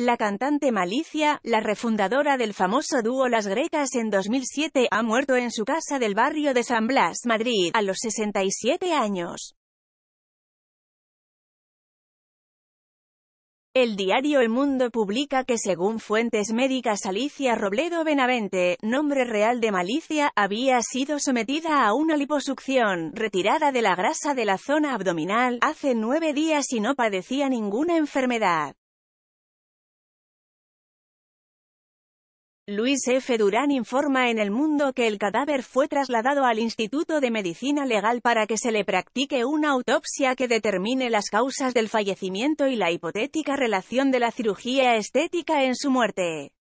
La cantante Malicia, la refundadora del famoso dúo Las Grecas en 2007, ha muerto en su casa del barrio de San Blas, Madrid, a los 67 años. El diario El Mundo publica que según fuentes médicas Alicia Robledo Benavente, nombre real de Malicia, había sido sometida a una liposucción, retirada de la grasa de la zona abdominal, hace nueve días y no padecía ninguna enfermedad. Luis F. Durán informa en El Mundo que el cadáver fue trasladado al Instituto de Medicina Legal para que se le practique una autopsia que determine las causas del fallecimiento y la hipotética relación de la cirugía estética en su muerte.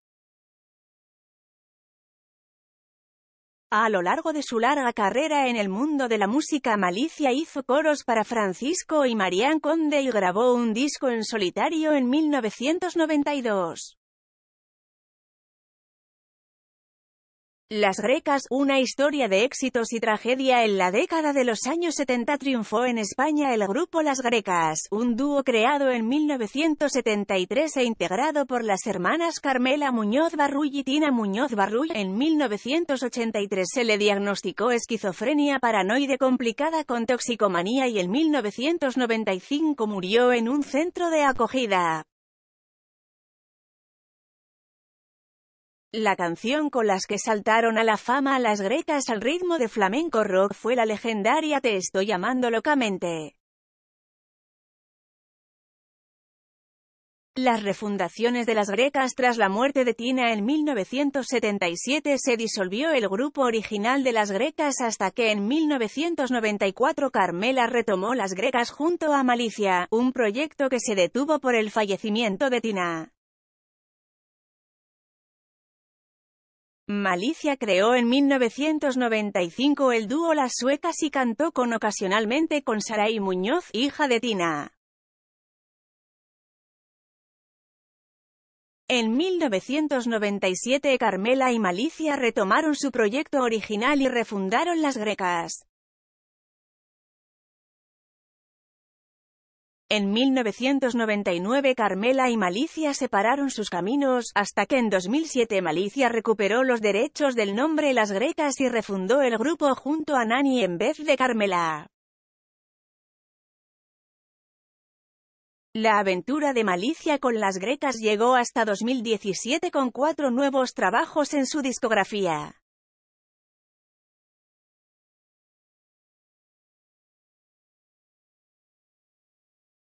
A lo largo de su larga carrera en el mundo de la música Malicia hizo coros para Francisco y Marián Conde y grabó un disco en solitario en 1992. Las Grecas, una historia de éxitos y tragedia en la década de los años 70 triunfó en España el grupo Las Grecas, un dúo creado en 1973 e integrado por las hermanas Carmela Muñoz Barrull y Tina Muñoz Barrull. En 1983 se le diagnosticó esquizofrenia paranoide complicada con toxicomanía y en 1995 murió en un centro de acogida. La canción con las que saltaron a la fama las grecas al ritmo de flamenco rock fue la legendaria Te estoy llamando locamente. Las refundaciones de las grecas tras la muerte de Tina en 1977 se disolvió el grupo original de las grecas hasta que en 1994 Carmela retomó las grecas junto a Malicia, un proyecto que se detuvo por el fallecimiento de Tina. Malicia creó en 1995 el dúo Las Suecas y cantó con ocasionalmente con Saray Muñoz, hija de Tina. En 1997 Carmela y Malicia retomaron su proyecto original y refundaron Las Grecas. En 1999 Carmela y Malicia separaron sus caminos, hasta que en 2007 Malicia recuperó los derechos del nombre Las Grecas y refundó el grupo junto a Nani en vez de Carmela. La aventura de Malicia con Las Grecas llegó hasta 2017 con cuatro nuevos trabajos en su discografía.